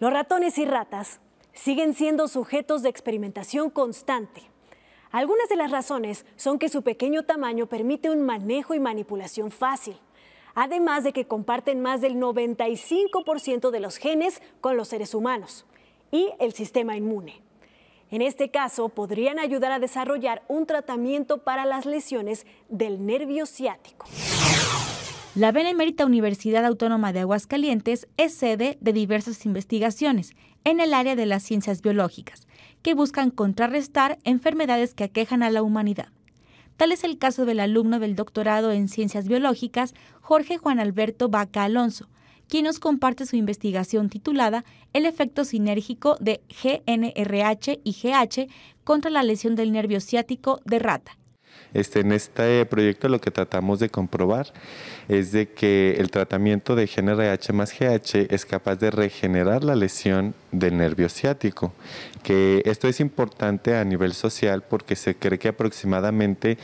Los ratones y ratas siguen siendo sujetos de experimentación constante. Algunas de las razones son que su pequeño tamaño permite un manejo y manipulación fácil, además de que comparten más del 95% de los genes con los seres humanos y el sistema inmune. En este caso, podrían ayudar a desarrollar un tratamiento para las lesiones del nervio ciático. La Benemérita Universidad Autónoma de Aguascalientes es sede de diversas investigaciones en el área de las ciencias biológicas, que buscan contrarrestar enfermedades que aquejan a la humanidad. Tal es el caso del alumno del doctorado en ciencias biológicas, Jorge Juan Alberto Vaca Alonso, quien nos comparte su investigación titulada El efecto sinérgico de GNRH y GH contra la lesión del nervio ciático de rata, este, en este proyecto lo que tratamos de comprobar es de que el tratamiento de GNRH más GH es capaz de regenerar la lesión del nervio ciático, que esto es importante a nivel social porque se cree que aproximadamente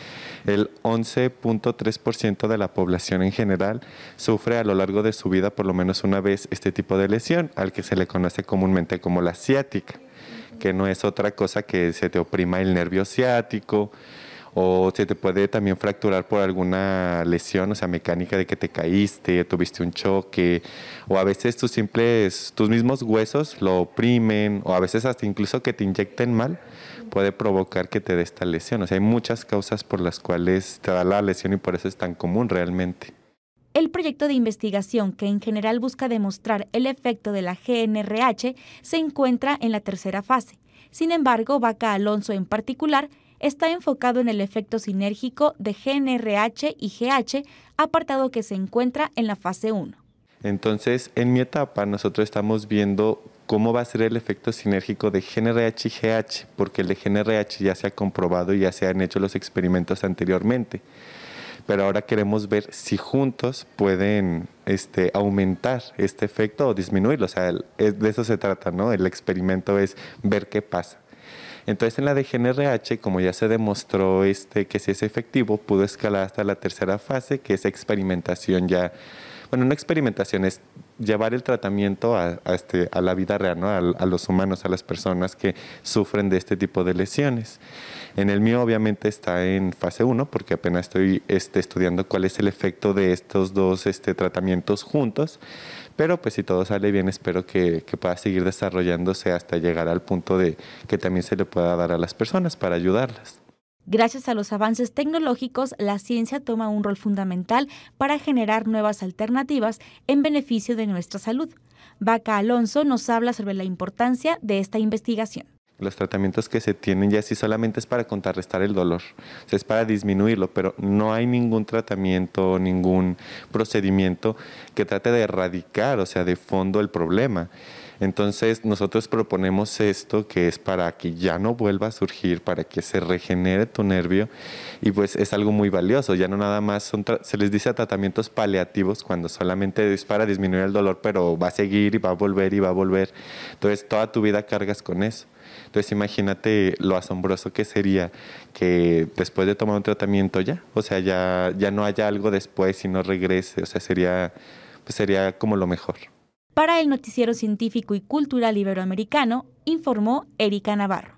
el 11.3% de la población en general sufre a lo largo de su vida por lo menos una vez este tipo de lesión, al que se le conoce comúnmente como la ciática, que no es otra cosa que se te oprima el nervio ciático, o se te puede también fracturar por alguna lesión, o sea, mecánica de que te caíste, tuviste un choque, o a veces tus simples, tus mismos huesos lo oprimen, o a veces hasta incluso que te inyecten mal, puede provocar que te dé esta lesión. O sea, hay muchas causas por las cuales te da la lesión y por eso es tan común realmente. El proyecto de investigación que en general busca demostrar el efecto de la GNRH se encuentra en la tercera fase. Sin embargo, Vaca Alonso en particular está enfocado en el efecto sinérgico de GNRH y GH, apartado que se encuentra en la fase 1. Entonces, en mi etapa, nosotros estamos viendo cómo va a ser el efecto sinérgico de GNRH y GH, porque el de GNRH ya se ha comprobado y ya se han hecho los experimentos anteriormente. Pero ahora queremos ver si juntos pueden este, aumentar este efecto o disminuirlo. O sea, de eso se trata, ¿no? El experimento es ver qué pasa. Entonces en la de GNRH, como ya se demostró este, que si es efectivo, pudo escalar hasta la tercera fase, que es experimentación ya, bueno, no experimentación, es llevar el tratamiento a, este, la vida real, a, los humanos, a las personas que sufren de este tipo de lesiones. En el mío obviamente está en fase 1 porque apenas estoy este, estudiando cuál es el efecto de estos dos este, tratamientos juntos, pero pues si todo sale bien, espero que, que, pueda seguir desarrollándose hasta llegar al punto de que también se le pueda dar a las personas para ayudarlas. Gracias a los avances tecnológicos, la ciencia toma un rol fundamental para generar nuevas alternativas en beneficio de nuestra salud. Vaca Alonso nos habla sobre la importancia de esta investigación los tratamientos que se tienen ya sí solamente es para contrarrestar el dolor, es para disminuirlo, pero no hay ningún tratamiento, ningún procedimiento que trate de erradicar, o sea, de fondo el problema. Entonces nosotros proponemos esto que es para que ya no vuelva a surgir, para que se regenere tu nervio y pues es algo muy valioso, ya no nada más se les dice tratamientos paliativos cuando solamente es para disminuir el dolor, pero va a seguir y va a volver y va a volver. Entonces toda tu vida cargas con eso. Entonces imagínate lo asombroso que sería que después de tomar un tratamiento ya, o sea, ya, ya no haya algo después y no regrese, o sea, sería, pues, sería como lo mejor. Para el noticiero científico y cultural iberoamericano, informó Erika Navarro.